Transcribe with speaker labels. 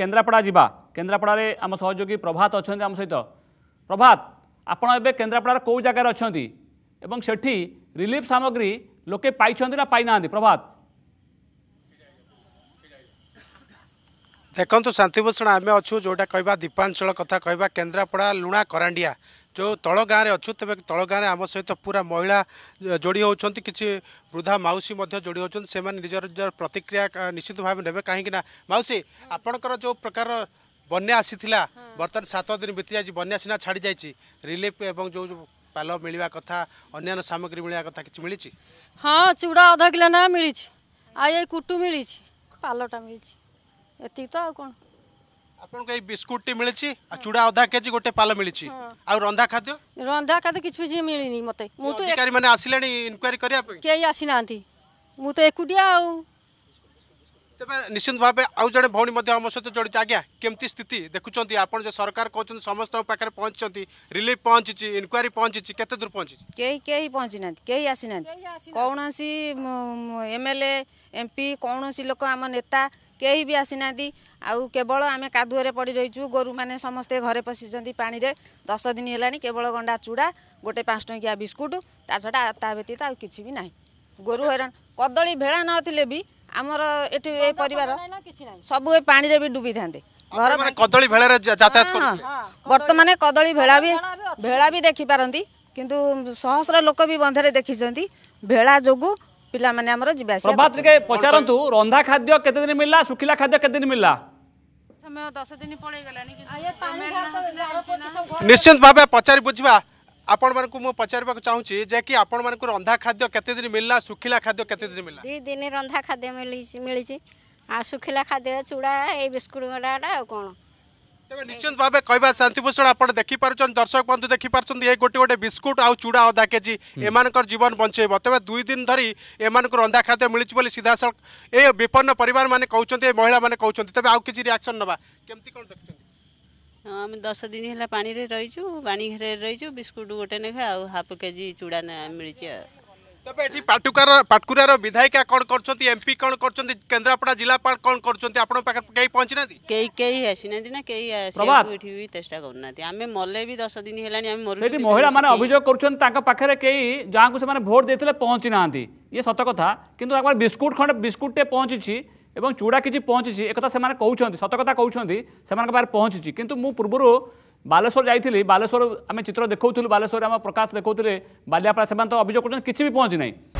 Speaker 1: কেন্দ্রাপড়া যা কেন্দ্রাপড়ার আম সহযোগী প্রভাত অনেক আম সহ প্রভাত আপনার এবে কেন্দ্রাপড়ার কেউ জায়গায় অনেক এবং সেটি রিলিফ সামগ্রী লোকে পাইছেন না পাই না প্রভাত দেখুন
Speaker 2: শান্তিভূষণ আমি অছু যেটা কহা দ্বীপাঞ্চল কথা কহা কেন্দ্রাপড়া লুণা କରାଣ୍ଡିଆ ଯେଉଁ ତଳ ଗାଁରେ ଅଛୁ ତେବେ ତଳ ଗାଁରେ ଆମ ସହିତ ପୁରା ମହିଳା ଯୋଡ଼ି ହେଉଛନ୍ତି କିଛି ବୃଦ୍ଧା ମାଉସୀ ମଧ୍ୟ ଯୋଡ଼ି ହେଉଛନ୍ତି ସେମାନେ ନିଜର ନିଜର ପ୍ରତିକ୍ରିୟା ନିଶ୍ଚିତ ଭାବେ ନେବେ କାହିଁକିନା ମାଉସୀ ଆପଣଙ୍କର ଯେଉଁ ପ୍ରକାର ବନ୍ୟା ଆସିଥିଲା ବର୍ତ୍ତମାନ ସାତ ଦିନ ବିତିଯାଇଛି ବନ୍ୟା ସିନା ଛାଡ଼ି ଯାଇଛି ରିଲିଫ୍ ଏବଂ ଯେଉଁ ପାଲ ମିଳିବା କଥା ଅନ୍ୟାନ୍ୟ ସାମଗ୍ରୀ ମିଳିବା କଥା କିଛି ମିଳିଛି
Speaker 3: ହଁ ଚୁଡ଼ା ଅଧ କିଲୋ ନା ମିଳିଛି ଆଉ ଏଇ କୁଟୁ ମିଳିଛି ପାଲଟା ମିଳିଛି ଏତିକି ତ ଆଉ କ'ଣ
Speaker 2: ଆପଣଙ୍କୁ ଏଇ ବିସ୍କୁଟଟି ମିଳିଛି ଆଉ ଚୁଡ଼ା ଅଧା କେଜି ଗୋଟେ ପାଲ ମିଳିଛି ଆଉ ରନ୍ଧା ଖାଦ୍ୟ
Speaker 3: ରନ୍ଧା ଖାଦ୍ୟ କିଛି କିଛି ମିଳିନି ମୋତେ ମୁଁ ତ ଅଧିକାରୀମାନେ ଆସିଲେଣି
Speaker 2: ଇନକ୍ୱାରୀ କରିବା ପାଇଁ
Speaker 3: କେହି ଆସିନାହାନ୍ତି ମୁଁ ତ ଏକୁଟିଆ ଆଉ
Speaker 2: ତେବେ ନିଶ୍ଚିତ ଭାବେ ଆଉ ଜଣେ ଭଉଣୀ ମଧ୍ୟ ଆମ ସହିତ ଜଡ଼ିତ ଆଜ୍ଞା କେମିତି ସ୍ଥିତି ଦେଖୁଛନ୍ତି ଆପଣ ଯେ ସରକାର କହୁଛନ୍ତି ସମସ୍ତଙ୍କ ପାଖରେ ପହଞ୍ଚିଛନ୍ତି ରିଲିଫ୍ ପହଞ୍ଚିଛି ଇନକ୍ୱାରୀ ପହଞ୍ଚିଛି କେତେ ଦୂର ପହଞ୍ଚିଛି
Speaker 3: କେହି କେହି ପହଞ୍ଚିନାହାନ୍ତି କେହି ଆସିନାହାନ୍ତି କୌଣସି ଏମ୍ଏଲ୍ଏ ଏମ୍ପି କୌଣସି ଲୋକ ଆମ ନେତା केही बि आउँ केवल आमे कदुएर पडिरह गोरु म समस्तै घर पसिर दस दिन होला नि केवल गणा चुडा गटे पाँच टङ्किया विस्कुट ता छा ति गोरु हैरा कदी भेला नि आम सबै पाँदै
Speaker 2: बर्ती
Speaker 3: भेला भेलाखिपार सहस्रा लोक बन्ध्र देखिन्छ भेड़ा जो ପିଲାମାନେ ଆମର ଯିବା ଆସିବା ପ୍ରଭାତ ଟିକେ ପଚାରନ୍ତୁ
Speaker 1: ରନ୍ଧା ଖାଦ୍ୟ କେତେ ଦିନ ମିଳିଲା ଶୁଖିଲା ଖାଦ୍ୟ କେତେ ଦିନ ମିଳିଲା
Speaker 3: ସମୟ ଦଶ ଦିନ ପଳେଇଗଲାଣି
Speaker 1: ନିଶ୍ଚିତ ଭାବେ ପଚାରି ବୁଝିବା
Speaker 2: ଆପଣମାନଙ୍କୁ ମୁଁ ପଚାରିବାକୁ ଚାହୁଁଛି ଯେ କି ଆପଣମାନଙ୍କୁ ରନ୍ଧା ଖାଦ୍ୟ କେତେ ଦିନ ମିଳିଲା ଶୁଖିଲା ଖାଦ୍ୟ କେତେ ଦିନ ମିଳିଲା
Speaker 3: ଦୁଇ ଦିନ ରନ୍ଧା ଖାଦ୍ୟ ମିଳିଛି ମିଳିଛି ଆଉ ଶୁଖିଲା ଖାଦ୍ୟ ଚୁଡ଼ା ଏଇ ବିସ୍କୁଟ୍ ଗଡ଼ାଟା ଆଉ କ'ଣ
Speaker 2: ᱛᱮᱵᱟ નિᱥᱪᱚᱱᱛ ᱵᱟᱵᱟ ᱠᱚᱭᱵᱟ ᱥᱟᱱᱛᱤᱯᱚᱥᱚᱱ ᱟᱯᱮ ᱫᱮᱠᱷᱤ ᱯᱟᱨᱪᱷᱟᱱ ᱫᱟᱨᱥᱠᱟᱯᱚᱱᱛᱩ ᱫᱮᱠᱷᱤ ᱯᱟᱨᱪᱷᱟᱱ ᱮᱭ ᱜᱚᱴᱤ ᱜᱚᱴᱮ ᱵᱤᱥᱠᱩᱴ ᱟᱨ ᱪᱩᱲᱟ ᱟᱫᱟ ᱠᱮᱡᱤ ᱮᱢᱟᱱ ᱠᱚ ᱡᱤᱵᱚᱱ ᱵᱟᱹᱧᱪᱟᱭ ᱵᱟ ᱛᱮᱵᱟ ᱫᱩᱭ ᱫᱤᱱ ᱫᱷᱟᱹᱨᱤ ᱮᱢᱟᱱ ᱠᱚ ᱨᱚᱸᱫᱟ ᱠᱷᱟᱛᱮ ᱢᱤᱞᱤᱪᱷ ᱵᱚᱞᱤ ᱥᱤᱫᱷᱟᱥᱟᱞ ᱮᱭ ᱵᱤᱯᱚᱱᱱ ᱯᱟᱨᱤᱵᱟᱨ ᱢᱟᱱᱮ ᱠᱚᱣᱪᱷᱩᱱᱛᱮ ᱮ ᱢᱟᱦᱤᱞᱟ ᱢᱟᱱᱮ ᱠᱚᱣᱪᱷᱩᱱᱛᱮ তবে এটি পাটুকার পাটকুরার বিধায়িকা কোণ করছেন এমপি কোণ করছেন কেন্দ্রাপড়া জেলাপাল কোণ করছেন আপনার পাখে কেই পৌঁছি না কেই কেই আসি না না কেই আসি
Speaker 3: এটি বি চেষ্টা করু না আমি মলে বি দশ দিন হেলানি আমি মরু সেটি মহিলা মানে অভিযোগ
Speaker 1: করছেন তাঙ্ক পাখে কেই যাহাকু সেমানে ভোট দিয়েছিলে পৌঁছি না ইয়ে সত কথা কিন্তু তাঙ্কর বিস্কুট খণ্ড বিস্কুটটে পৌঁছিছি এবং চূড়া কিছু পৌঁছিছি একথা সেমানে কৌছেন সত কথা কৌছেন সেমানক পাখে পৌঁছিছি কিন্তু মু পূর্বরু ବାଲେଶ୍ୱର ଯାଇଥିଲି ବାଲେଶ୍ୱର ଆମେ ଚିତ୍ର ଦେଖାଉଥିଲୁ ବାଲେଶ୍ୱରରେ ଆମ ପ୍ରକାଶ ଦେଖାଉଥିଲେ ବାଲିଆପଡ଼ା ସେମାନେ ତ ଅଭିଯୋଗ କରୁଛନ୍ତି କିଛି ବି ପହଞ୍ଚି ନାହିଁ